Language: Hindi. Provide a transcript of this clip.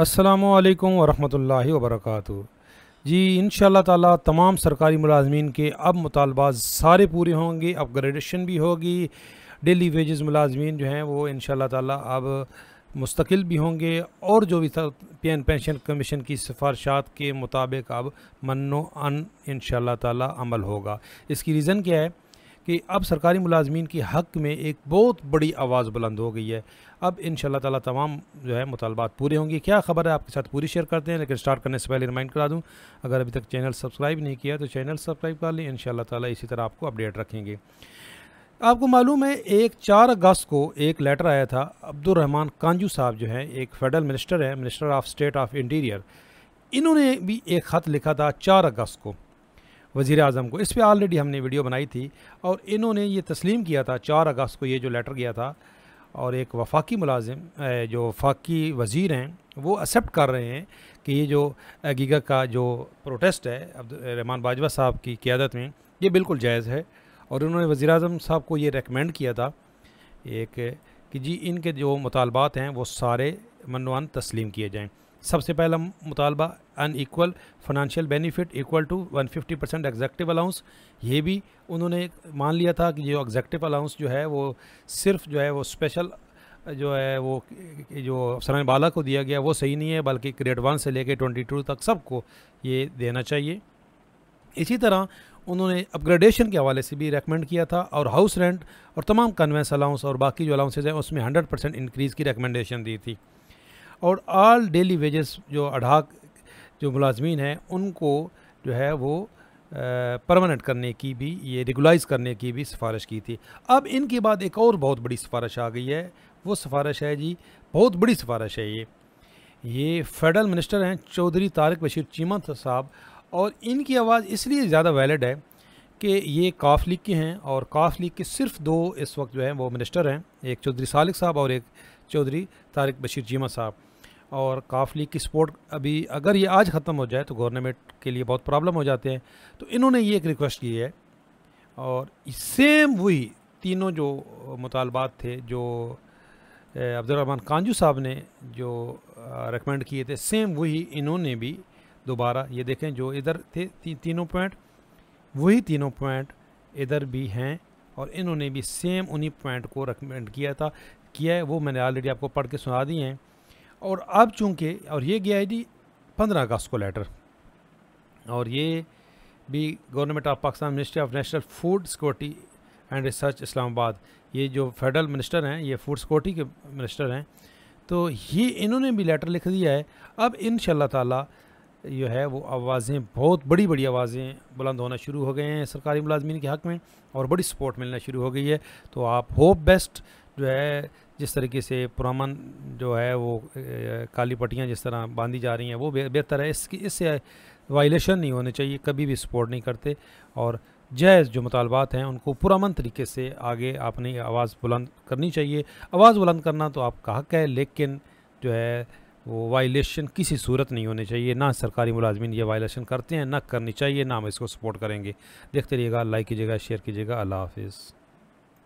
अस्सलाम वालेकुम वरहमतुल्लाहि जी इन ताला तमाम सरकारी मुलाजमीन के अब मुतालबात सारे पूरे होंगे अपग्रेडेशन भी होगी डेली वेजेस मुलाजमीन जो हैं वो इन ताला अब मुस्तकिल भी होंगे और जो भी पी एन पेंशन कमीशन की सिफारशात के मुताबिक अब मनो अन इन ताला अमल होगा इसकी रीज़न क्या है कि अब सरकारी मुलाजमीन की हक़ में एक बहुत बड़ी आवाज़ बुलंद हो गई है अब इन ताला तमाम जो है मुतालबात पूरे होंगे क्या खबर है आपके साथ पूरी शेयर करते हैं लेकिन स्टार्ट करने से पहले रिमाइंड करा दूँ अगर अभी तक चैनल सब्सक्राइब नहीं किया तो चैनल सब्सक्राइब कर लें इन ताला इसी तरह आपको अपडेट रखेंगे आपको मालूम है एक चार अगस्त को एक लेटर आया था अब्दुलरहमान कांजू साहब जो हैं एक फेडरल मिनिस्टर हैं minister of state of interior इन्होंने भी एक ख़त लिखा था चार अगस्त को वज़ी अजम को इस पर ऑलरेडी हमने वीडियो बनाई थी और इन्होंने ये तस्लीम किया था चार अगस्त को ये जो लेटर गया था और एक वफाकी मुलाजिम जो वफाकी वज़ीर हैं वो एक्सेप्ट कर रहे हैं कि ये जो गीगा का जो प्रोटेस्ट है रहमान बाजवा साहब की क्यादत में ये बिल्कुल जायज़ है और उन्होंने वज़ी अजम साहब को ये रिकमेंड किया था एक कि जी इनके जो मुतालबात हैं वो सारे मनवान तस्लीम किए जाएँ सबसे पहला मुतालबा unequal financial benefit equal to 150 percent executive allowance ये भी उन्होंने मान लिया था कि जो एग्जैक्टिव अलाउंस जो है वो सिर्फ जो है वो स्पेशल जो है वो जो अफसरान बाला को दिया गया वो सही नहीं है बल्कि ग्रेड वन से लेकर ट्वेंटी टू तक सबको ये देना चाहिए इसी तरह उन्होंने अपग्रेडेशन के हवाले से भी रेकमेंड किया था और हाउस रेंट और तमाम कन्वेंस अलाउंस और बाकी जो अलाउंसेज हैं उसमें हंड्रेड परसेंट इनक्रीज़ की रिकमेंडेशन दी थी और आल डेली वेजेस जो अढ़ाक जो मुलाजमीन हैं उनको जो है वो परमानेंट करने की भी ये रेगुलाइज करने की भी सिफारिश की थी अब इनके बाद एक और बहुत बड़ी सिफारिश आ गई है वो सिफारिश है जी बहुत बड़ी सिफारिश है ये ये फेडरल मिनिस्टर हैं चौधरी तारक बशीर चीमा साहब और इनकी आवाज़ इसलिए ज़्यादा वैलिड है कि ये काफ लीग के हैं और काफ लीग के सिर्फ दो इस वक्त जो है वो मिनिस्टर हैं एक चौधरी सालिक साहब और एक चौधरी तारक बशीर चीमा साहब और काफ लीग की सपोर्ट अभी अगर ये आज ख़त्म हो जाए तो गवर्नमेंट के लिए बहुत प्रॉब्लम हो जाते हैं तो इन्होंने ये एक रिक्वेस्ट की है और सेम वही तीनों जो मुतालबात थे जो अब्दुलरहमान कांजू साहब ने जो रिकमेंड किए थे सेम वही इन्होंने भी दोबारा ये देखें जो इधर थे ती, तीनों पॉइंट वही तीनों पॉइंट इधर भी हैं और इन्होंने भी सेम उन्हीं पॉइंट को रिकमेंड किया था किया है वो मैंने ऑलरेडी आपको पढ़ के सुना दिए हैं और अब चूँकि और ये गया है जी पंद्रह अगस्त को लेटर और ये भी government of Pakistan ministry of national food security and research Islamabad ये जो फेडरल मिनिस्टर हैं ये फूड सिक्योरिटी के मिनिस्टर हैं तो ये इन्होंने भी लेटर लिख दिया है अब इन ताला जो है वो आवाज़ें बहुत बड़ी बड़ी आवाज़ें बुलंद होना शुरू हो गए हैं सरकारी मुलाजमीन के हक़ में और बड़ी सपोर्ट मिलना शुरू हो गई है तो आप होप बेस्ट जो है जिस तरीके से पुरामन जो है वो काली पट्टियाँ जिस तरह बांधी जा रही हैं वो बेहतर है इसकी इससे वायलेशन नहीं होने चाहिए कभी भी सपोर्ट नहीं करते और जायज़ जो मुतालबात हैं उनको पुरामन तरीके से आगे आपने आवाज़ बुलंद करनी चाहिए आवाज़ बुलंद करना तो आपका हक है लेकिन जो है वो वायलेशन किसी सूरत नहीं होनी चाहिए ना सरकारी मुलाजमन ये वायलेशन करते हैं ना करनी चाहिए ना हम इसको सपोर्ट करेंगे देखते रहिएगा लाइक कीजिएगा शेयर कीजिएगा अल्लाह हाफिज़